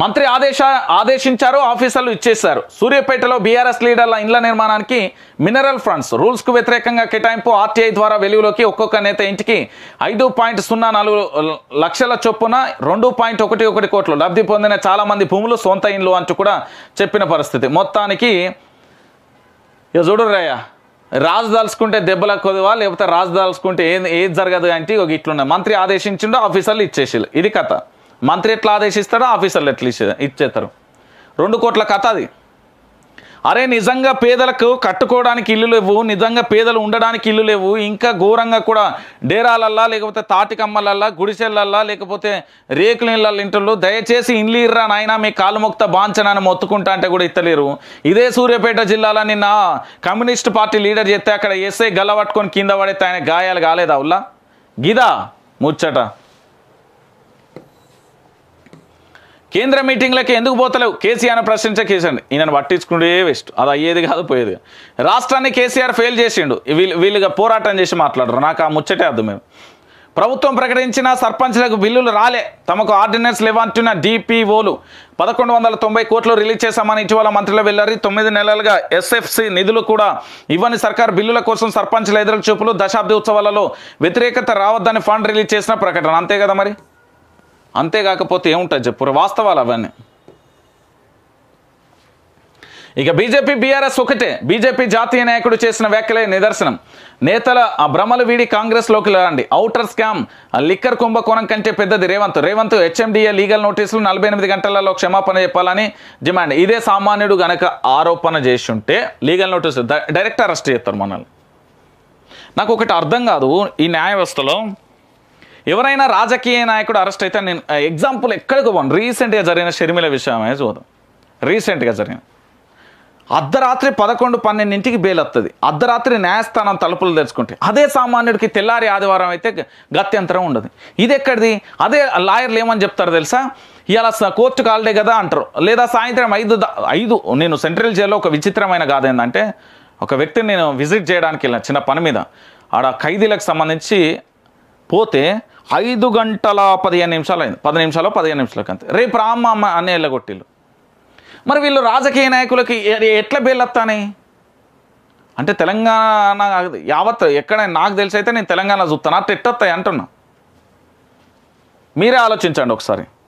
మంత్రి ఆదేశ ఆదేశించారు ఆఫీసర్లు ఇచ్చేశారు సూర్యాపేటలో బీఆర్ఎస్ లీడర్ల ఇండ్ల నిర్మాణానికి మినరల్ ఫండ్స్ రూల్స్కు వ్యతిరేకంగా కేటాయింపు ఆర్టీఐ ద్వారా వెలుగులోకి ఒక్కొక్క నేత ఇంటికి ఐదు లక్షల చొప్పున రెండు కోట్లు లబ్ధి పొందిన చాలామంది భూములు సొంత ఇండ్లు అంటూ కూడా చెప్పిన పరిస్థితి మొత్తానికి ఇక చూడు రాయ రాజు దాల్చుకుంటే దెబ్బల కొదవా లేకపోతే రాజు దాల్చుకుంటే ఏది ఏది జరగదు అంటే ఇట్లున్నాయి మంత్రి ఆదేశించిండో ఆఫీసర్లు ఇచ్చేసిళ్ళు ఇది కథ మంత్రి ఎట్లా ఆదేశిస్తాడో ఆఫీసర్లు ఎట్లా ఇచ్చేస్తారు రెండు కోట్ల కథ అది అరే నిజంగా పేదలకు కట్టుకోవడానికి ఇల్లు లేవు నిజంగా పేదలు ఉండడానికి ఇల్లు లేవు ఇంకా ఘోరంగా కూడా డేరాలల్లా లేకపోతే తాటికమ్మలల్లా గుడిసెళ్ళల్లా లేకపోతే రేకుల ఇళ్ళ ఇంటర్లు దయచేసి ఇల్లు ఇర్రా నాయన మీ కాలుముక్త బాంచనాన్ని మొత్తుకుంటా అంటే కూడా ఇస్తలేరు ఇదే సూర్యాపేట జిల్లాలో నిన్న కమ్యూనిస్ట్ పార్టీ లీడర్ చెప్తే అక్కడ ఎస్ఐ గల్లబట్టుకొని కింద పడితే ఆయన గాయాలు కాలేదా ఉల్లా గిదా ముచ్చట కేంద్ర మీటింగ్లకి ఎందుకు పోతలేవు కేసీఆర్ ప్రశ్నించే కేసీఆర్ ఈయన పట్టించుకుంటే వేస్ట్ అది అయ్యేది కాదు పోయేది రాష్ట్రాన్ని కేసీఆర్ ఫెయిల్ చేసిండు వీళ్ళు వీళ్ళుగా పోరాటం చేసి మాట్లాడరు నాకు ఆ ముచ్చటే అర్థం ప్రభుత్వం ప్రకటించిన సర్పంచ్లకు బిల్లులు రాలే తమకు ఆర్డినెన్స్ లేవంటున్న డిపిఓలు పదకొండు వందల తొంభై కోట్లు రిలీజ్ చేశామని ఇటీవల మంత్రిలో వెళ్లారు తొమ్మిది నెలలుగా ఎస్ఎఫ్సి నిధులు కూడా ఇవ్వని సర్కార్ బిల్లుల కోసం సర్పంచ్ల ఎదురు చూపులు దశాబ్ది ఉత్సవాలలో వ్యతిరేకత రావద్దని ఫండ్ రిలీజ్ చేసిన ప్రకటన అంతే కదా మరి అంతేకాకపోతే ఏముంటుంది చెప్పురు వాస్తవాలు అవన్నీ ఇక బీజేపీ బీఆర్ఎస్ ఒకటే బీజేపీ జాతీయ నాయకుడు చేసిన వ్యాఖ్యలే నిదర్శనం నేతల ఆ భ్రమలు వీడి కాంగ్రెస్లోకి రండి ఔటర్ స్కామ్ లిక్కర్ కుంభకోణం కంటే పెద్దది రేవంత్ రేవంత్ హెచ్ఎండిఏ లీగల్ నోటీసులు నలభై ఎనిమిది గంటలలో క్షమాపణ చెప్పాలని డిమాండ్ ఇదే సామాన్యుడు గనక ఆరోపణ చేసి ఉంటే లీగల్ నోటీసులు డైరెక్ట్ అరెస్ట్ చేస్తారు మనల్ని నాకు ఒకటి అర్థం కాదు ఈ న్యాయ వ్యవస్థలో ఎవరైనా రాజకీయ నాయకుడు అరెస్ట్ అయితే నేను ఎగ్జాంపుల్ ఎక్కడికి పోను రీసెంట్గా జరిగిన షర్మిల విషయమే చూద్దాం రీసెంట్గా జరిగిన అర్ధరాత్రి పదకొండు పన్నెండింటికి బెయిల్ వస్తుంది అర్ధరాత్రి న్యాయస్థానం తలుపులు తెరుచుకుంటే అదే సామాన్యుడికి తెల్లారి ఆదివారం అయితే గత్యంతరం ఉండదు ఇది ఎక్కడిది అదే లాయర్లు ఏమని చెప్తారు తెలుసా ఇలా కోర్టుకు హాలిడే కదా అంటారు లేదా సాయంత్రం ఐదు ఐదు నేను సెంట్రల్ జైల్లో ఒక విచిత్రమైన గాథ ఏంటంటే ఒక వ్యక్తిని నేను విజిట్ చేయడానికి వెళ్ళిన చిన్న పని మీద ఆడ ఖైదీలకు సంబంధించి పోతే ఐదు గంటల పదిహేను నిమిషాలు అయింది పది నిమిషాలు పదిహేను నిమిషాలకి అంతే రేపు రామ్మ అమ్మ అనే వెళ్ళగొట్టిల్లు మరి వీళ్ళు రాజకీయ నాయకులకి ఎట్లా బేలత్తాని అంటే తెలంగాణ యావత్ ఎక్కడ నాకు తెలిసి అయితే నేను తెలంగాణ చూస్తాను అట్ట ఎట్టత్తాయి అంటున్నా మీరే ఆలోచించండి ఒకసారి